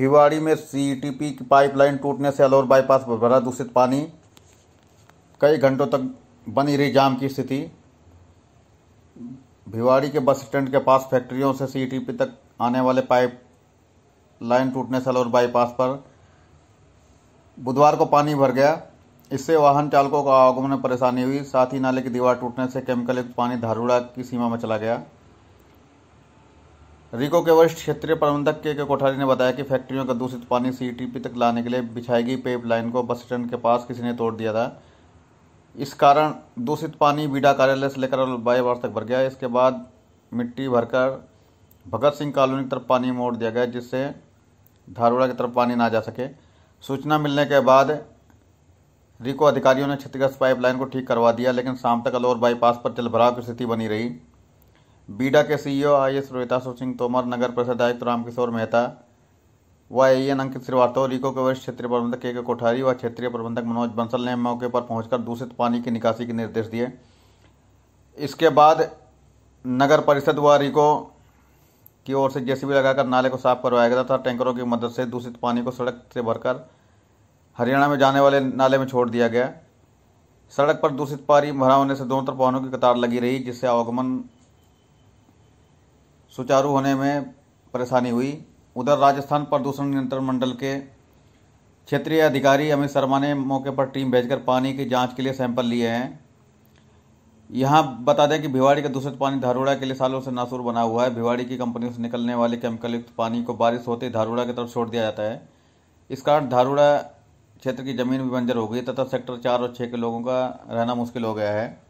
भिवाड़ी में सीटीपी की पाइपलाइन टूटने से अलोर बाईपास पर भरा दूषित पानी कई घंटों तक बनी रही जाम की स्थिति भिवाड़ी के बस स्टैंड के पास फैक्ट्रियों से सीटीपी तक आने वाले पाइप लाइन टूटने से अलोर बाईपास पर बुधवार को पानी भर गया इससे वाहन चालकों को आगमन में परेशानी हुई साथ ही नाले की दीवार टूटने से केमिकल युक्त पानी धारूड़ा की सीमा में चला गया रिको के वरिष्ठ क्षेत्रीय प्रबंधक के के कोठारी ने बताया कि फैक्ट्रियों का दूषित पानी सीटीपी तक लाने के लिए बिछाई गई पेप लाइन को बस स्टैंड के पास किसी ने तोड़ दिया था इस कारण दूषित पानी बीडा कार्यालय से लेकर बाईवास तक भर गया इसके बाद मिट्टी भरकर भगत सिंह कॉलोनी की तरफ पानी मोड़ दिया गया जिससे धारवाड़ा की तरफ पानी ना जा सके सूचना मिलने के बाद रिको अधिकारियों ने क्षतिग्रस्त पाइपलाइन को ठीक करवा दिया लेकिन शाम तक अलोर बाईपास पर जलभराव की स्थिति बनी रही बीडा के सीईओ आईएएस रोहिताशु सिंह तोमर नगर परिषद आयुक्त रामकिशोर मेहता व एन अंकित श्रीवास्तव रीको के वरिष्ठ क्षेत्रीय प्रबंधक के के कोठारी व क्षेत्रीय प्रबंधक मनोज बंसल ने मौके पर पहुंचकर दूषित पानी की निकासी के निर्देश दिए इसके बाद नगर परिषद व रिको की ओर से जेसीबी लगाकर नाले को साफ करवाया गया था टैंकरों की मदद से दूषित पानी को सड़क से भरकर हरियाणा में जाने वाले नाले में छोड़ दिया गया सड़क पर दूषित पानी भरा होने से दोनों तरफ वाहनों की कतार लगी रही जिससे आवागमन सुचारू होने में परेशानी हुई उधर राजस्थान प्रदूषण नियंत्रण मंडल के क्षेत्रीय अधिकारी अमित शर्मा ने मौके पर टीम भेजकर पानी की जांच के लिए सैंपल लिए हैं यहाँ बता दें कि भिवाड़ी का दूषित पानी धारूड़ा के लिए सालों से नासूर बना हुआ है भिवाड़ी की कंपनियों से निकलने वाले केमिकल युक्त पानी को बारिश होते ही धारूड़ा की तरफ छोड़ दिया जाता है इस कारण धारूड़ा क्षेत्र की जमीन भी बंजर हो गई तथा सेक्टर चार और छः के लोगों का रहना मुश्किल हो गया है